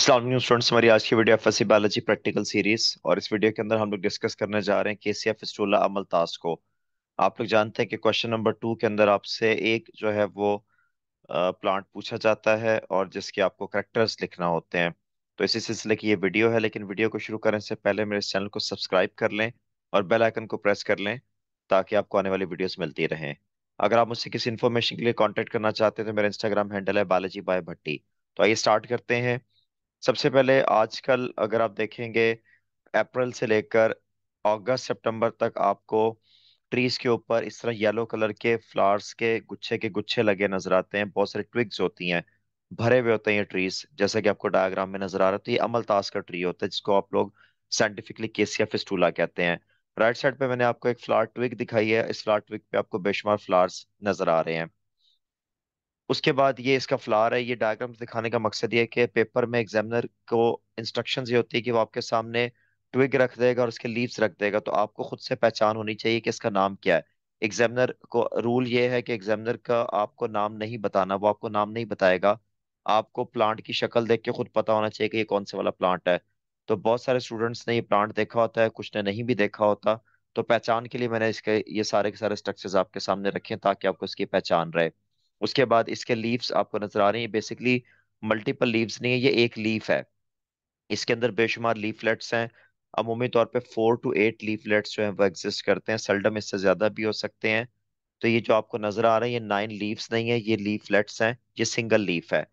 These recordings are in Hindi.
असलम स्टूडेंट्स हमारी आज की video F biology practical series और इस वीडियो के अंदर हम लोग डिस्कस करने जा रहे हैं के सी एफ स्टूला अमल ताश को आप लोग जानते हैं कि क्वेश्चन नंबर टू के अंदर आपसे एक जो है वो प्लांट पूछा जाता है और जिसके आपको करेक्टर्स लिखना होते हैं तो इसी सिलसिले की ये वीडियो है लेकिन वीडियो को शुरू करने से पहले मेरे चैनल को सब्सक्राइब कर लें और बेल आइकन को प्रेस कर लें ताकि आपको आने वाली वीडियोज मिलती रहें अगर आप मुझसे किसी इन्फॉर्मेशन के लिए कॉन्टेक्ट करना चाहते हैं तो मेरा इंस्टाग्राम हैंडल है बालाजी बाय भट्टी तो आइए स्टार्ट करते हैं सबसे पहले आजकल अगर आप देखेंगे अप्रैल से लेकर अगस्त सितंबर तक आपको ट्रीज के ऊपर इस तरह येलो कलर के फ्लावर्स के गुच्छे के गुच्छे लगे नजर आते हैं बहुत सारे ट्विग्स होती हैं भरे हुए होते हैं ये ट्रीज जैसे कि आपको डायग्राम में नजर आ रहा है तो ये अमलतास का ट्री होता है जिसको आप लोग साइंटिफिकली केसिया फिस्टूला कहते हैं राइट साइड पे मैंने आपको एक फ्लावर ट्विक दिखाई है इस फ्लावर ट्विक पे आपको बेशुमार फ्लावर्स नजर आ रहे हैं उसके बाद ये इसका फ्लार है ये डायग्राम्स दिखाने का मकसद ये है कि पेपर में एग्जामिनर को इंस्ट्रक्शंस ये होती है कि वो आपके सामने ट्विग रख देगा और उसके लीव्स रख देगा तो आपको खुद से पहचान होनी चाहिए कि इसका नाम क्या है एग्जामिनर को रूल ये है कि एग्जामिनर का आपको नाम नहीं बताना वो आपको नाम नहीं बताएगा आपको प्लांट की शक्ल देख के खुद पता होना चाहिए कि ये कौन से वाला प्लांट है तो बहुत सारे स्टूडेंट्स ने ये प्लांट देखा होता है कुछ ने नहीं भी देखा होता तो पहचान के लिए मैंने इसके ये सारे के सारे स्ट्रक्चर्स आपके सामने रखे हैं ताकि आपको इसकी पहचान रहे उसके बाद इसके लीव्स आपको नजर आ रहे हैं बेसिकली मल्टीपल लीव्स नहीं है ये एक लीफ है इसके अंदर बेशुमार लीफलेट्स हैं अमूमी तौर पे फोर टू एट लीफलेट्स जो हैं वो एग्जिस्ट करते हैं सेल्डम इससे ज़्यादा भी हो सकते हैं तो ये जो आपको नज़र आ रहा है ये नाइन लीव्स नहीं है ये लीफलेट्स हैं ये सिंगल लीफ है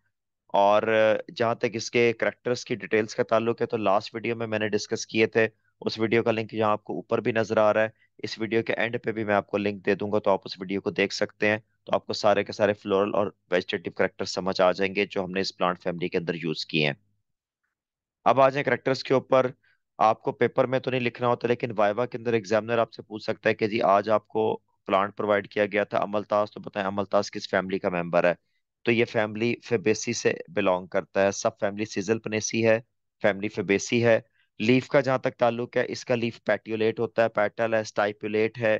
और जहाँ तक इसके करेक्टर्स की डिटेल्स का ताल्लुक है तो लास्ट वीडियो में मैंने डिस्कस किए थे उस वीडियो का लिंक यहाँ आपको ऊपर भी नजर आ रहा है इस वीडियो के एंड पे भी मैं आपको लिंक दे दूंगा तो आप उस वीडियो को देख सकते हैं तो आपको सारे के सारे फ्लोरल और वेजिटेटिव करेक्टर समझ आ जाएंगे जो हमने इस प्लांट फैमिली के अंदर यूज किए हैं अब आ जाए करेक्टर्स के ऊपर आपको पेपर में तो नहीं लिखना होता लेकिन वाइवा के अंदर एग्जामिनर आपसे पूछ सकता है कि जी आज आपको प्लांट प्रोवाइड किया गया था अमलताज तो बताएं अमलताज किस फैमिली का मेंबर है तो ये फैमिली फेबेसी से बिलोंग करता है सब फैमिली सीजल पनेसी है फैमिली फेबेसी है लीफ का जहां तक ताल्लुक है इसका लीफ पैट्यूलेट होता है पैटल है स्टाइपुलेट है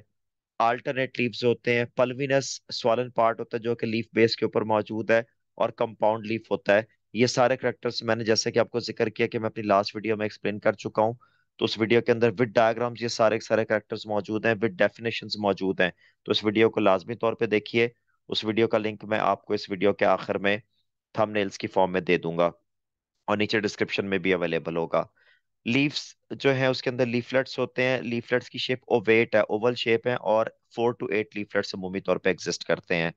आल्टरनेट लीव्स होते हैं पल्विनस स्वालन पार्ट होता है जो कि लीफ बेस के ऊपर मौजूद है और कंपाउंड लीफ होता है ये सारे करेक्टर्स मैंने जैसे कि आपको जिक्र किया कि मैं अपनी लास्ट वीडियो में एक्सप्लेन कर चुका हूँ तो उस वीडियो के अंदर विद डायग्राम्स ये सारे सारे करेक्टर्स मौजूद हैं विद डेफिनेशन मौजूद हैं तो इस वीडियो को लाजमी तौर पर देखिए उस वीडियो का लिंक मैं आपको इस वीडियो के आखिर में थमनेल्स की फॉर्म में दे दूंगा और नीचे डिस्क्रिप्शन में भी अवेलेबल होगा लीव्स जो है उसके अंदर लीफलेट्स होते हैं लीफलेट्स की शेप ओवेट है ओवल शेप है और फोर टू एट लीफलेट्स अमूमी तौर पर एग्जिस्ट करते हैं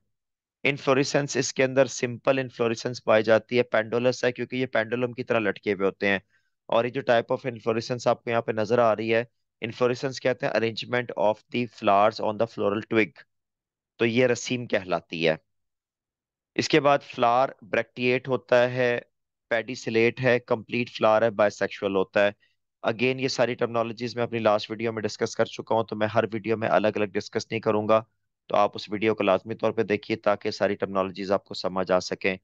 इनफ्लोरिसेंस इसके अंदर सिंपल इनफ्लोरिसेंस पाई जाती है पेंडोलस है क्योंकि ये पेंडुलम की तरह लटके हुए होते हैं और ये जो टाइप ऑफ इनफ्लोरिसेंस आपको यहाँ पे नजर आ रही है इनफ्लोरिसेंस कहते हैं arrangement of the flowers on the floral twig तो ये रसीम कहलाती है इसके बाद फ्लावर ब्रैक्टिएट होता है पेडिसलेट है कंप्लीट फ्लावर है बायसेक्सुअल होता है अगेन ये सारी टर्मनोलॉजीज मैं अपनी लास्ट वीडियो में डिस्कस कर चुका हूँ तो मैं हर वीडियो में अलग अलग डिस्कस नहीं करूंगा तो आप उस वीडियो को लाजमी तौर पर देखिए ताकि सारी टर्मनोलॉजीज आपको समझ आ सकें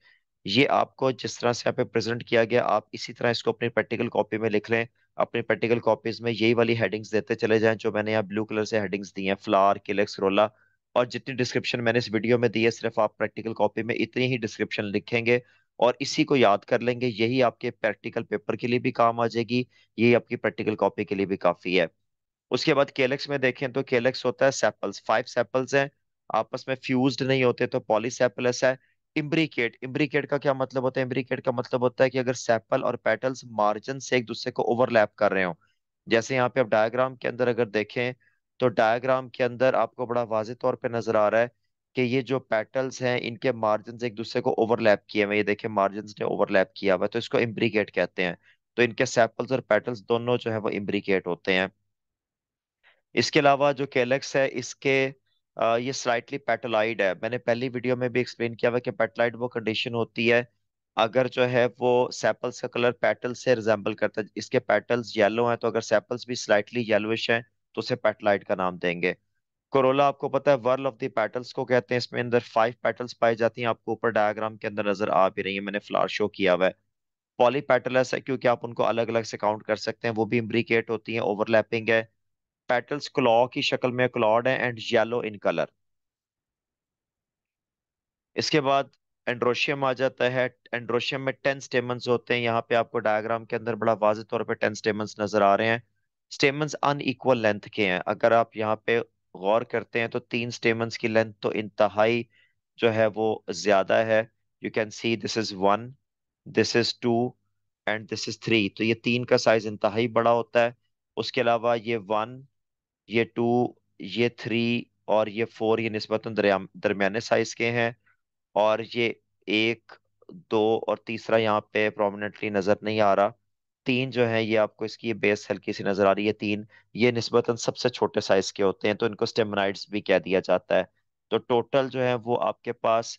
ये आपको जिस तरह से यहाँ पे प्रेजेंट किया गया आप इसी तरह इसको अपनी प्रैक्टिकल कॉपी में लिख लें अपनी प्रैक्टिकल कॉपीज में यही वाली हेडिंग्स देते चले जाएं जो मैंने यहाँ ब्लू कलर से हेडिंग्स दी हैं फ्लावर किलेक्स रोला और जितनी डिस्क्रिप्शन मैंने इस वीडियो में दी है सिर्फ आप प्रैक्टिकल कॉपी में इतनी ही डिस्क्रिप्शन लिखेंगे और इसी को याद कर लेंगे यही आपके प्रैक्टिकल पेपर के लिए भी काम आ जाएगी यही आपकी प्रैक्टिकल कॉपी के लिए भी काफी है उसके बाद केलेक्स में देखें तो केलेक्स होता है सेपल्स फाइव सेपल्स हैं आपस में फ्यूज्ड नहीं होते तो पॉलीसेपलस है इम्ब्रिकेट इम्ब्रिकेट का क्या मतलब होता है इम्ब्रिकेट का मतलब होता है कि अगर सेपल और पेटल्स मार्जिन से एक दूसरे को ओवरलैप कर रहे हो जैसे यहाँ पे आप डायग्राम के अंदर अगर देखें तो डायग्राम के अंदर आपको बड़ा वाजे तौर पर नजर आ रहा है कि ये जो पेटल्स हैं इनके मार्जिन एक दूसरे को ओवरलैप किए हुए ये देखिए मार्जिन ने ओवरलैप किया हुआ है तो इसको इम्ब्रिकेट कहते हैं तो इनके सेपल्स और पेटल्स दोनों जो है वो इम्ब्रिकेट होते हैं इसके अलावा जो कैलेक्स है इसके आ, ये स्लाइटली पेटलाइड है मैंने पहली वीडियो में भी एक्सप्लेन किया हुआ कि पेटलाइड वो कंडीशन होती है अगर जो है वो सेपल्स का कलर पेटल से रिजेंबल करता है इसके पेटल्स येलो हैं तो अगर सेपल्स भी स्लाइटली येलोइश हैं तो उसे पेटलाइट का नाम देंगे कोरोला आपको पता है वर्ल ऑफ द पेटल्स को कहते हैं इसमें अंदर फाइव पेटल्स पाई जाती हैं आपको ऊपर डायग्राम के अंदर नजर आ भी रही है मैंने फ्लावर शो किया हुआ है पॉली पॉलीपेटलस है क्योंकि आप उनको अलग अलग से काउंट कर सकते हैं वो भी इम्ब्रिकेट होती है ओवरलैपिंग है पेटल्स क्लॉ की शक्ल में क्लॉड है एंड येलो इन कलर इसके बाद एंड्रोशियम आ जाता है एंड्रोशियम में टेन स्टेमन होते हैं यहाँ पे आपको डायग्राम के अंदर बड़ा वाज तौर पर टेन स्टेमन नजर आ रहे हैं स्टेमन अनईक्वल लेंथ के हैं अगर आप यहाँ पे गौर करते हैं तो तीन स्टेमेंट्स की लेंथ तो इंतहाई जो है वो ज्यादा है you can see this is one this is two and this is three तो ये तीन का साइज इंतहाई बड़ा होता है उसके अलावा ये वन ये टू ये थ्री और ये फोर ये नस्बता दरमियाने साइज के हैं और ये एक दो और तीसरा यहाँ पे प्रोमिनेंटली नजर नहीं आ रहा तीन जो है ये आपको इसकी बेस हल्की सी नजर आ रही है तीन ये नस्बता सबसे छोटे साइज के होते हैं तो इनको स्टेमनाइड्स भी कह दिया जाता है तो टोटल जो है वो आपके पास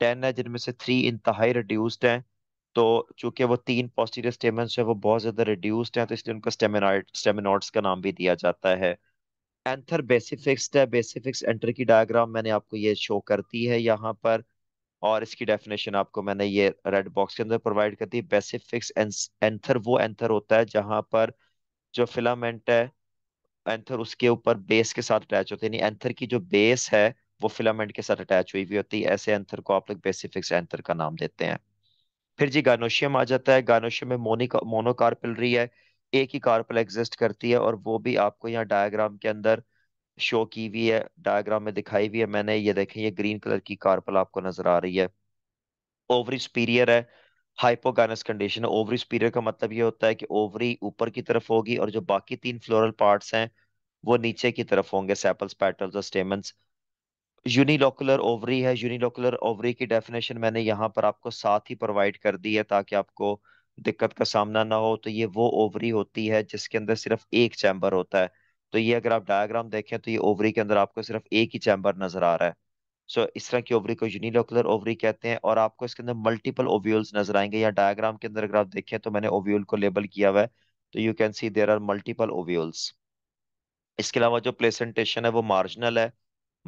टेन है जिनमें से थ्री इंतहाई रिड्यूस्ड हैं तो चूंकि वो तीन पॉस्टीरियर स्टेमन जो है वो बहुत ज्यादा रिड्यूस्ड हैं तो इसलिए उनको स्टेमिनाइड स्टेमिनोड्स का नाम भी दिया जाता है एंथर बेसिफिक्स है बेसिफिक्स एंटर की डायग्राम मैंने आपको ये शो करती है यहाँ पर और इसकी डेफिनेशन आपको मैंने ये रेड बॉक्स के अंदर प्रोवाइड कर दी बेसिफिक्स एंथर वो एंथर होता है जहां पर जो फिलामेंट है एंथर उसके ऊपर बेस के साथ अटैच होते हैं एंथर की जो बेस है वो फिलामेंट के साथ अटैच हुई हुई होती है ऐसे एंथर को आप लोग बेसिफिक्स एंथर का नाम देते हैं फिर जी गानोशियम आ जाता है गानोशियम में मोनिका मोनोकार्पल रही है एक ही कार्पल एग्जिस्ट करती है और वो भी आपको यहाँ डायग्राम के अंदर शो की हुई है डायग्राम में दिखाई हुई है मैंने ये देखें ये ग्रीन कलर की कार्पल आपको नजर आ रही है ओवरी स्पीरियर है हाइपोगानस कंडीशन है ओवरी स्पीरियर का मतलब ये होता है कि ओवरी ऊपर की तरफ होगी और जो बाकी तीन फ्लोरल पार्ट्स हैं वो नीचे की तरफ होंगे सेपल्स पेटल्स और स्टेमेंट्स यूनिलोकुलर ओवरी है यूनिलोकुलर ओवरी की डेफिनेशन मैंने यहाँ पर आपको साथ ही प्रोवाइड कर दी है ताकि आपको दिक्कत का सामना ना हो तो ये वो ओवरी होती है जिसके अंदर सिर्फ एक चैम्बर होता है तो ये अगर आप डायग्राम देखें तो ये ओवरी के अंदर आपको सिर्फ एक ही चैम्बर नजर आ रहा है सो so, इस तरह की ओवरी को यूनिलोकुलर ओवरी कहते हैं और आपको इसके अंदर मल्टीपल ओव्यूल्स नजर आएंगे या डायग्राम के अंदर अगर आप देखें तो मैंने ओव्यूल को लेबल किया हुआ है तो you can see there are multiple ovules इसके अलावा जो प्लेसेंटेशन है वो मार्जिनल है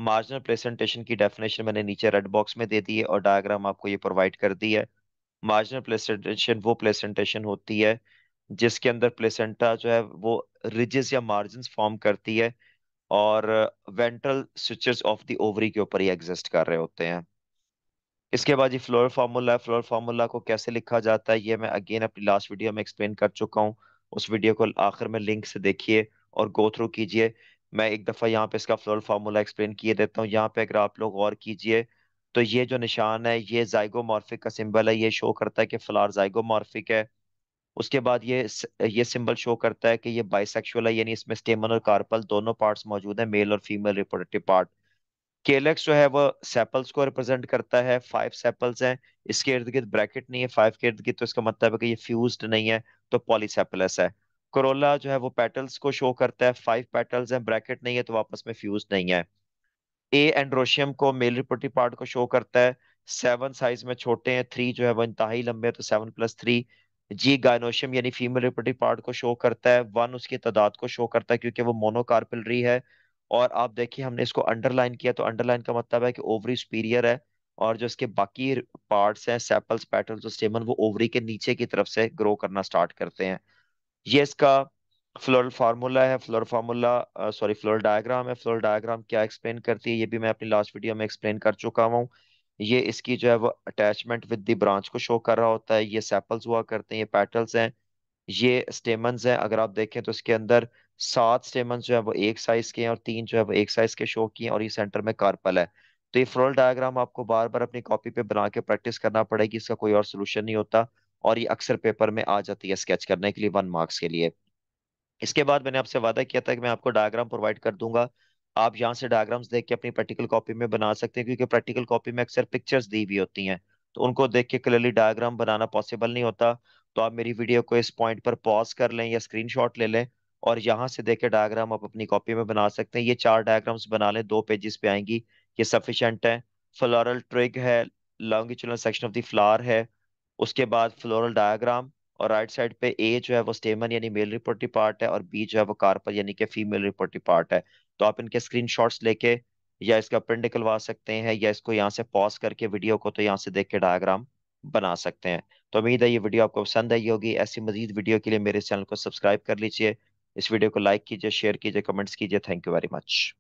मार्जिनल प्लेसेंटेशन की डेफिनेशन मैंने नीचे रेड बॉक्स में दे दी है और डायग्राम आपको ये प्रोवाइड कर दी है मार्जिनल प्लेसेंटेशन वो प्लेसेंटेशन होती है जिसके अंदर प्लेसेंटा जो है वो रिजेस या मार्जिन फॉर्म करती है और वेंट्रल स्विचेस ऑफ द ओवरी के ऊपर ही एग्जिस्ट कर रहे होते हैं इसके बाद ये फ्लोर फार्मूला फ्लोर फार्मूला को कैसे लिखा जाता है ये मैं अगेन अपनी लास्ट वीडियो में एक्सप्लेन कर चुका हूँ उस वीडियो को आखिर में लिंक से देखिए और गो थ्रू कीजिए मैं एक दफ़ा यहाँ पे इसका फ्लोर फार्मूला एक्सप्लेन किए देता हूँ यहाँ पे अगर आप लोग गौर कीजिए तो ये जो निशान है ये जाइगोमार्फिक का सिंबल है ये शो करता है कि फ्लार जाइगोमार्फिक है उसके बाद ये ये सिंबल शो करता है कि ये बाइसेक्सुअल है यानी इसमें स्टेमन और कार्पल दोनों पार्ट्स मौजूद हैं मेल और फीमेल रिप्रोडक्टिव पार्ट केलेक्स जो है वो सेपल्स को रिप्रेजेंट करता है फाइव सेपल्स हैं इसके इर्द गिर्द ब्रैकेट नहीं है फाइव के इर्द गिर्द तो इसका मतलब है कि ये फ्यूज नहीं है तो पॉलीसेपलस है करोला जो है वो पेटल्स को शो करता है फाइव पेटल्स हैं ब्रैकेट नहीं है तो आपस में फ्यूज नहीं है ए एंड्रोशियम को मेल रिपोर्टिव पार्ट को शो करता है सेवन साइज में छोटे हैं थ्री जो है वो इंतहा लंबे हैं तो seven plus three G gynoecium यानी फीमेल रिपोर्टिव पार्ट को शो करता है वन उसकी तादाद को शो करता है क्योंकि वो मोनोकार्पिलरी है और आप देखिए हमने इसको अंडरलाइन किया तो अंडरलाइन का मतलब है कि ओवरी सुपीरियर है और जो इसके बाकी पार्ट्स हैं सेपल्स पैटल्स और स्टेमन वो ओवरी के नीचे की तरफ से ग्रो करना स्टार्ट करते हैं ये इसका फ्लोरल फार्मूला है floral formula sorry floral diagram है फ्लोरल डायग्राम क्या एक्सप्लेन करती है ये भी मैं अपनी लास्ट वीडियो में एक्सप्लेन कर चुका हूँ ये इसकी जो है वो अटैचमेंट विद दी ब्रांच को शो कर रहा होता है ये सेपल्स हुआ करते हैं ये पेटल्स हैं ये स्टेमन्स हैं अगर आप देखें तो इसके अंदर सात स्टेमन्स जो है वो एक साइज के हैं और तीन जो है वो एक साइज के शो किए हैं और ये सेंटर में कार्पल है तो ये फ्लोरल डायग्राम आपको बार बार अपनी कॉपी पे बना के प्रैक्टिस करना पड़ेगी इसका कोई और सोल्यूशन नहीं होता और ये अक्सर पेपर में आ जाती है स्केच करने के लिए वन मार्क्स के लिए इसके बाद मैंने आपसे वादा किया था कि मैं आपको डायग्राम प्रोवाइड कर दूंगा आप यहाँ से डायग्राम्स देख के अपनी प्रैक्टिकल कॉपी में बना सकते हैं क्योंकि प्रैक्टिकल कॉपी में अक्सर पिक्चर्स दी हुई होती हैं तो उनको देख के क्लियरली डायग्राम बनाना पॉसिबल नहीं होता तो आप मेरी वीडियो को इस पॉइंट पर पॉज कर लें या स्क्रीन ले लें और यहाँ से देख के डायग्राम आप अपनी कॉपी में बना सकते हैं ये चार डायग्राम्स बना लें दो पेजेस पे आएंगी ये सफिशेंट है फ्लोरल ट्रिग है longitudinal section of the flower है उसके बाद फ्लोरल डायग्राम और राइट right साइड पे ए जो है वो स्टेमन यानी मेल रिपोर्टिव पार्ट है और बी जो है वो कार्पल यानी कि फीमेल रिपोर्टिव पार्ट है तो आप इनके स्क्रीन लेके या इसका प्रिंट निकलवा सकते हैं या इसको यहाँ से पॉज करके वीडियो को तो यहाँ से देख के डायग्राम बना सकते हैं तो उम्मीद है ये वीडियो आपको पसंद आई होगी ऐसी मजीद वीडियो के लिए मेरे चैनल को सब्सक्राइब कर लीजिए इस वीडियो को लाइक कीजिए शेयर कीजिए कमेंट्स कीजिए थैंक यू वेरी मच